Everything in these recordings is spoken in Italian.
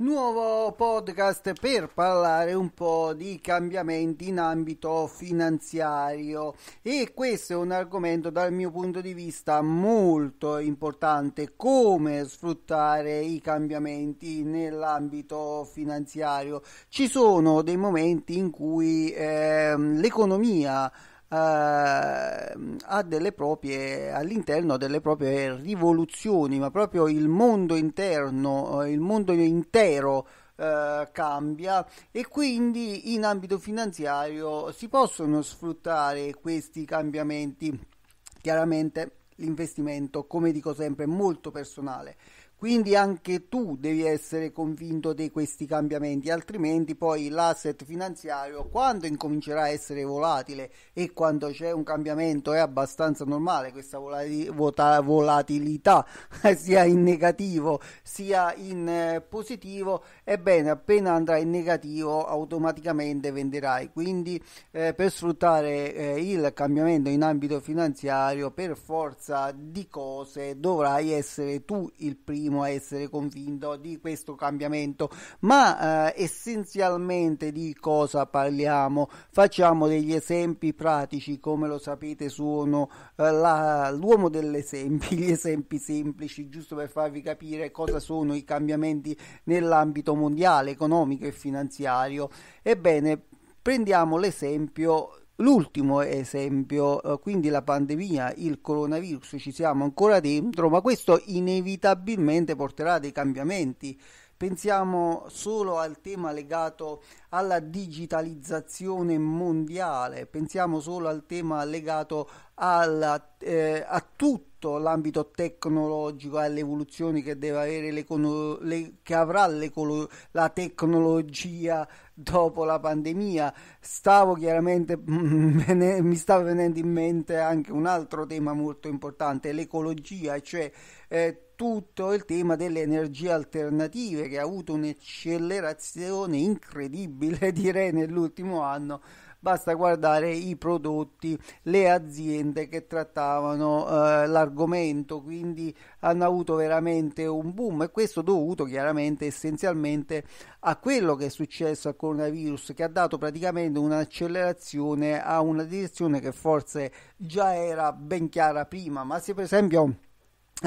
Nuovo podcast per parlare un po' di cambiamenti in ambito finanziario e questo è un argomento dal mio punto di vista molto importante, come sfruttare i cambiamenti nell'ambito finanziario. Ci sono dei momenti in cui eh, l'economia eh, ha delle proprie all'interno delle proprie rivoluzioni, ma proprio il mondo interno, eh, il mondo intero eh, cambia e quindi in ambito finanziario si possono sfruttare questi cambiamenti. Chiaramente l'investimento, come dico sempre, è molto personale. Quindi anche tu devi essere convinto di questi cambiamenti, altrimenti poi l'asset finanziario quando incomincerà a essere volatile e quando c'è un cambiamento è abbastanza normale questa volatilità sia in negativo sia in eh, positivo, ebbene appena andrà in negativo automaticamente venderai. Quindi eh, per sfruttare eh, il cambiamento in ambito finanziario per forza di cose dovrai essere tu il primo primo a essere convinto di questo cambiamento, ma eh, essenzialmente di cosa parliamo? Facciamo degli esempi pratici, come lo sapete sono eh, la, l'uomo degli esempi, gli esempi semplici, giusto per farvi capire cosa sono i cambiamenti nell'ambito mondiale, economico e finanziario. Ebbene, prendiamo l'esempio l'ultimo esempio, eh, quindi la pandemia, il coronavirus, ci siamo ancora dentro, ma questo inevitabilmente porterà dei cambiamenti pensiamo solo al tema legato alla digitalizzazione mondiale, pensiamo solo al tema legato alla, eh, a tutto l'ambito tecnologico, alle evoluzioni che, deve avere le, che avrà la tecnologia dopo la pandemia. Stavo chiaramente, mi stava venendo in mente anche un altro tema molto importante, l'ecologia, cioè... Eh, tutto il tema delle energie alternative che ha avuto un'accelerazione incredibile direi nell'ultimo anno basta guardare i prodotti, le aziende che trattavano eh, l'argomento, quindi hanno avuto veramente un boom e questo dovuto chiaramente essenzialmente a quello che è successo al coronavirus che ha dato praticamente un'accelerazione a una direzione che forse già era ben chiara prima, ma se per esempio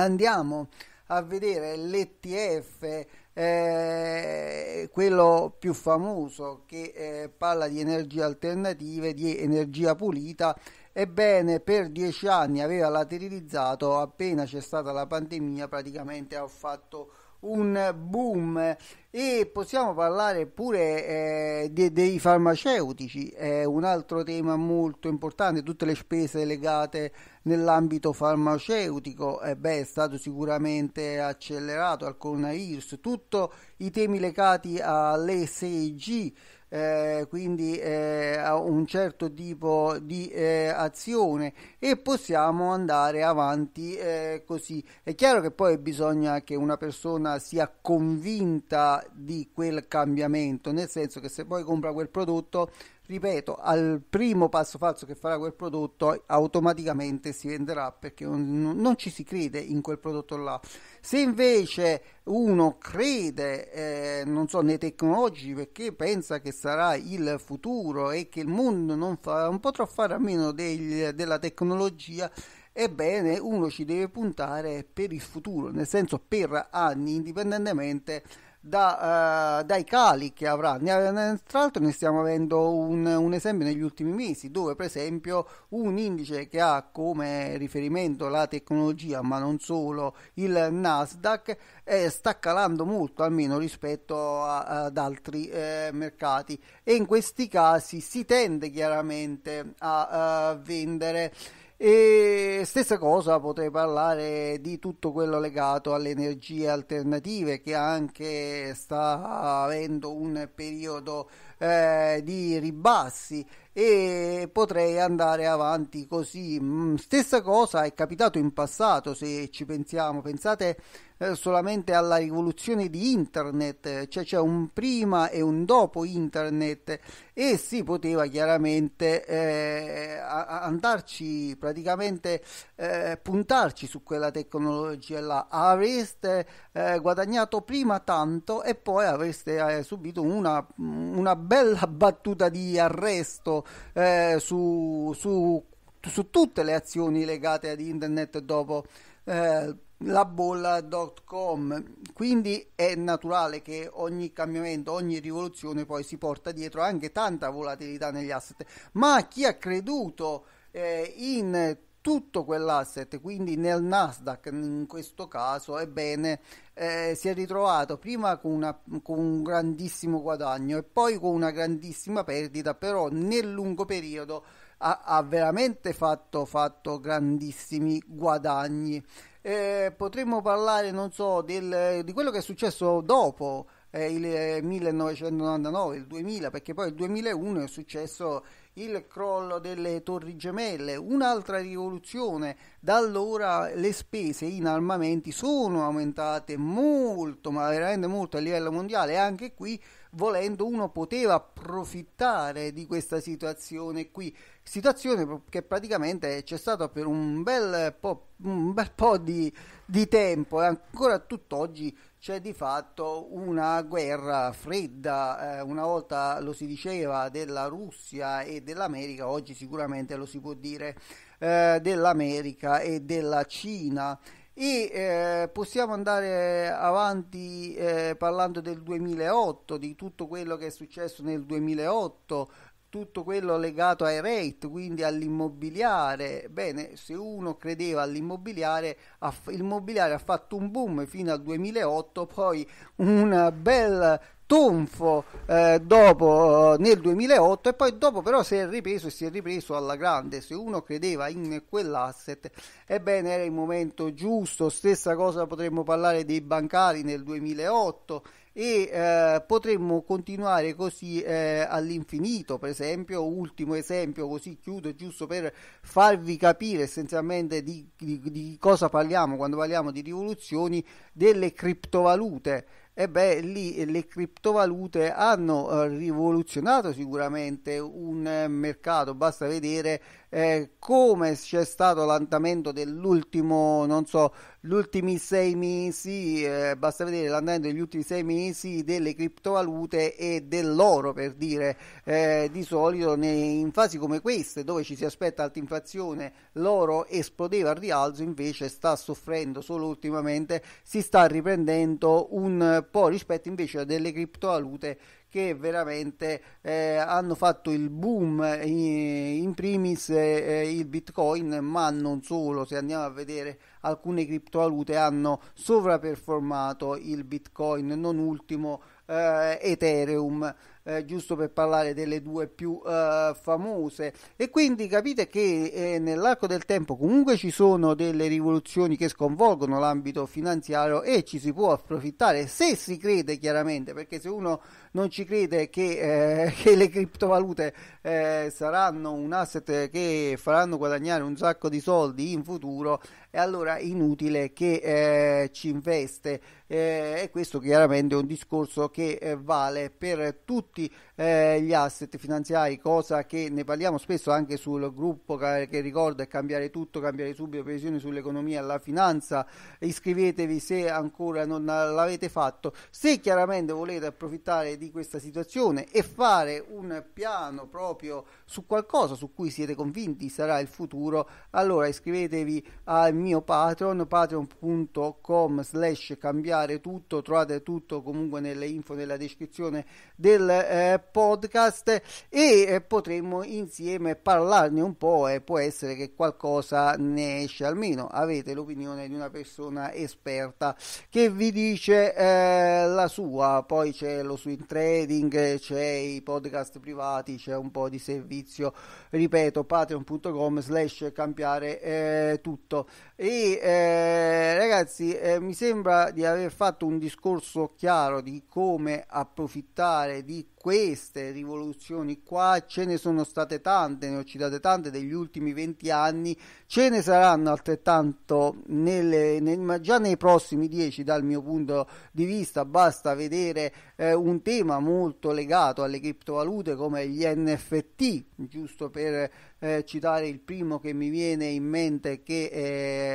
andiamo a vedere l'ETF, eh, quello più famoso che eh, parla di energie alternative, di energia pulita, ebbene per dieci anni aveva lateralizzato, appena c'è stata la pandemia praticamente ha fatto un boom e possiamo parlare pure eh, de- dei farmaceutici, è un altro tema molto importante, tutte le spese legate nell'ambito farmaceutico eh beh, è stato sicuramente accelerato al coronavirus, tutti i temi legati alle eh, quindi eh, a un certo tipo di eh, azione e possiamo andare avanti eh, così. È chiaro che poi bisogna che una persona sia convinta di quel cambiamento, nel senso che se poi compra quel prodotto ripeto, al primo passo falso che farà quel prodotto automaticamente si venderà perché non, non ci si crede in quel prodotto là. Se invece uno crede, eh, non so, nei tecnologici perché pensa che sarà il futuro e che il mondo non, fa, non potrà fare a meno del, della tecnologia, ebbene uno ci deve puntare per il futuro, nel senso per anni, indipendentemente da, uh, dai cali che avrà. Tra l'altro ne stiamo avendo un, un, esempio negli ultimi mesi, dove per esempio un indice che ha come riferimento la tecnologia, ma non solo, il Nasdaq, eh, sta calando molto, almeno rispetto a, ad altri eh, mercati. E in questi casi si tende chiaramente a, a eh, vendere. E stessa cosa potrei parlare di tutto quello legato alle energie alternative che anche sta avendo un periodo eh, di ribassi e potrei andare avanti così. Mm, stessa cosa è capitato in passato, se ci pensiamo, pensate eh, solamente alla rivoluzione di internet, cioè c'è un prima e un dopo internet e si poteva chiaramente eh, andarci praticamente eh, puntarci su quella tecnologia là. Avreste eh, guadagnato prima tanto e poi avreste eh, subito una, una bella battuta di arresto eh, su, su, su, tutte le azioni legate ad internet dopo eh, la bolla.com. Quindi è naturale che ogni cambiamento, ogni rivoluzione poi si porta dietro anche tanta volatilità negli asset. Ma chi ha creduto eh, in tutto quell'asset, quindi nel Nasdaq in questo caso, ebbene eh, si è ritrovato prima con, una, con, un grandissimo guadagno e poi con una grandissima perdita, però nel lungo periodo ha, ha veramente fatto, fatto grandissimi guadagni. Eh, potremmo parlare, non so, del, di quello che è successo dopo eh, il 1999, il 2000, perché poi il 2001 è successo il crollo delle torri gemelle, un'altra rivoluzione. Da allora le spese in armamenti sono aumentate molto, ma veramente molto a livello mondiale. Anche qui, volendo, uno poteva approfittare di questa situazione qui situazione che praticamente c'è stata per un bel po', un bel po di, di, tempo e ancora tutt'oggi c'è di fatto una guerra fredda, eh, una volta lo si diceva della Russia e dell'America, oggi sicuramente lo si può dire eh, dell'America e della Cina e eh, possiamo andare avanti eh, parlando del 2008, di tutto quello che è successo nel 2008, tutto quello legato ai rate, quindi all'immobiliare. Bene, se uno credeva all'immobiliare, l'immobiliare ha fatto un boom fino al 2008, poi un bel tonfo eh, dopo nel 2008 e poi dopo però si è ripreso e si è ripreso alla grande se uno credeva in quell'asset ebbene era il momento giusto stessa cosa potremmo parlare dei bancari nel 2008 e eh, potremmo continuare così eh, all'infinito. Per esempio, ultimo esempio, così chiudo, giusto per farvi capire essenzialmente di, di, di cosa parliamo quando parliamo di rivoluzioni, delle criptovalute. E beh, lì eh, le criptovalute hanno eh, rivoluzionato sicuramente un eh, mercato, basta vedere eh, come c'è stato l'andamento dell'ultimo, non so, gli ultimi sei mesi, eh, basta vedere l'andamento degli ultimi sei mesi delle criptovalute e dell'oro per dire, eh, di solito nei, in fasi come queste dove ci si aspetta alta inflazione l'oro esplodeva al rialzo, invece sta soffrendo solo ultimamente, si sta riprendendo un po' rispetto invece a delle criptovalute che veramente eh, hanno fatto il boom eh, in primis eh, eh, il bitcoin ma non solo se andiamo a vedere alcune criptovalute hanno sovraperformato il bitcoin non ultimo eh, ethereum eh, giusto per parlare delle due più eh, famose. E quindi capite che eh, nell'arco del tempo comunque ci sono delle rivoluzioni che sconvolgono l'ambito finanziario e ci si può approfittare se si crede chiaramente, perché se uno non ci crede che, eh, che le criptovalute eh, saranno un asset che faranno guadagnare un sacco di soldi in futuro, è allora inutile che ci investe. Eh, e questo chiaramente è un discorso che eh, vale per tutti tutti eh, gli asset finanziari, cosa che ne parliamo spesso anche sul gruppo che, ricorda è cambiare tutto, cambiare subito, previsioni sull'economia, la finanza, iscrivetevi se ancora non eh, l'avete fatto. Se chiaramente volete approfittare di questa situazione e fare un piano proprio su qualcosa su cui siete convinti sarà il futuro, allora iscrivetevi al mio patron, patreon.com slash cambiare tutto, trovate tutto comunque nelle info nella descrizione del eh, podcast e eh, potremmo insieme parlarne un po' e può essere che qualcosa ne esce almeno avete l'opinione di una persona esperta che vi dice eh, la sua poi c'è lo swing trading c'è i podcast privati c'è un po' di servizio ripeto patreon.com slash cambiare eh, tutto e eh, ragazzi eh, mi sembra di aver fatto un discorso chiaro di come approfittare di queste rivoluzioni qua ce ne sono state tante, ne ho citate tante degli ultimi 20 anni, ce ne saranno altrettanto nelle, nel, già nei prossimi 10 dal mio punto di vista, basta vedere eh, un tema molto legato alle criptovalute come gli NFT, giusto per eh, citare il primo che mi viene in mente che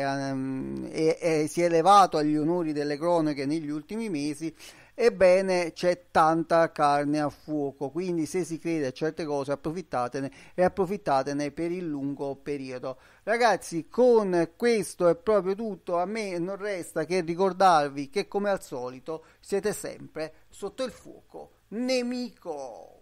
eh, um, è, si è elevato agli onori delle cronache negli ultimi mesi ebbene c'è tanta carne a fuoco, quindi se si crede a certe cose approfittatene e approfittatene per il lungo periodo. Ragazzi, con questo è proprio tutto, a me non resta che ricordarvi che come al solito siete sempre sotto il fuoco nemico.